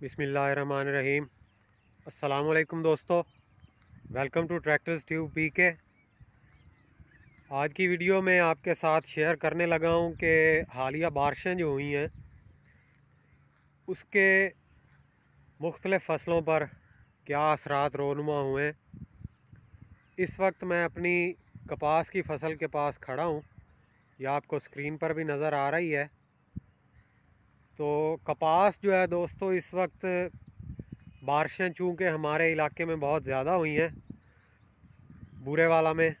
बिसमीम अल्लाम दोस्तों welcome to tractors tube P K आज की वीडियो में आपके साथ शेयर करने लगा हूँ कि हालिया बारिशें जो हुई हैं उसके मुख्तलिफ़ फसलों पर क्या असरात रोनुमा हुए हैं इस वक्त मैं अपनी कपास की फसल के पास खड़ा हूँ यह आपको स्क्रीन पर भी नज़र आ रही है तो कपास जो है दोस्तों इस वक्त बारिशें चूँकि हमारे इलाके में बहुत ज़्यादा हुई हैं बुरे वाला में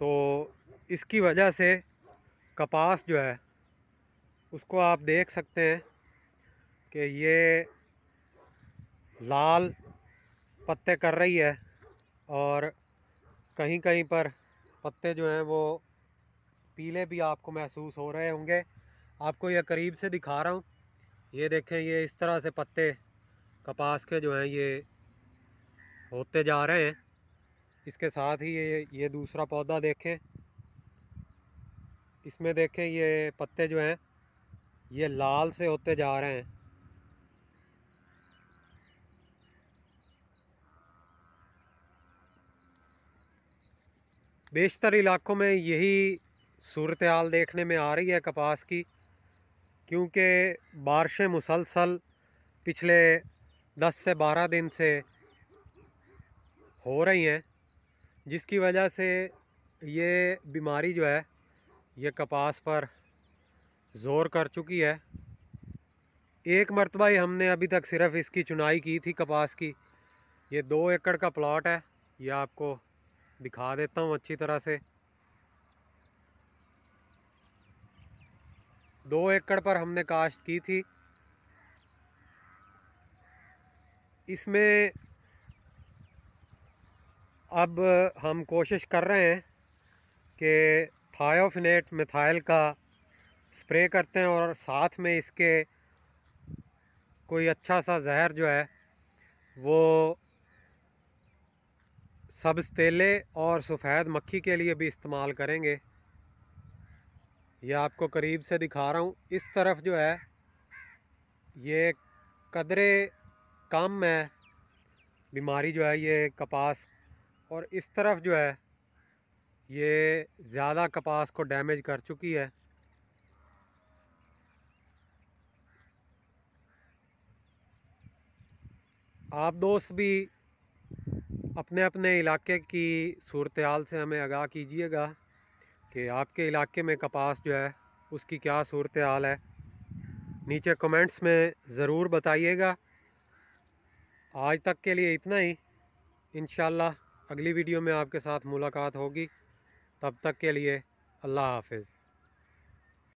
तो इसकी वजह से कपास जो है उसको आप देख सकते हैं कि ये लाल पत्ते कर रही है और कहीं कहीं पर पत्ते जो हैं वो पीले भी आपको महसूस हो रहे होंगे आपको ये करीब से दिखा रहा हूँ ये देखें ये इस तरह से पत्ते कपास के जो हैं ये होते जा रहे हैं इसके साथ ही ये ये दूसरा पौधा देखें इसमें देखें ये पत्ते जो हैं ये लाल से होते जा रहे हैं बेशतर इलाकों में यही सूरत हाल देखने में आ रही है कपास की क्योंकि बारिशें मुसलसल पिछले 10 से 12 दिन से हो रही हैं जिसकी वजह से ये बीमारी जो है ये कपास पर ज़ोर कर चुकी है एक मरतबा ही हमने अभी तक सिर्फ इसकी चुनाई की थी कपास की ये दो एकड़ का प्लॉट है ये आपको दिखा देता हूँ अच्छी तरह से दो एकड़ पर हमने काश्त की थी इसमें अब हम कोशिश कर रहे हैं कि थायोफिनेट मिथाइल का स्प्रे करते हैं और साथ में इसके कोई अच्छा सा जहर जो है वो सब्ज़ तेले और सफ़ेद मक्खी के लिए भी इस्तेमाल करेंगे ये आपको करीब से दिखा रहा हूँ इस तरफ जो है ये कदरे कम है बीमारी जो है ये कपास और इस तरफ जो है ये ज़्यादा कपास को डैमेज कर चुकी है आप दोस्त भी अपने अपने इलाके की सूरत हाल से हमें आगाह कीजिएगा कि आपके इलाके में कपास जो है उसकी क्या सूरत हाल है नीचे कमेंट्स में ज़रूर बताइएगा आज तक के लिए इतना ही इन अगली वीडियो में आपके साथ मुलाकात होगी तब तक के लिए अल्लाह हाफिज़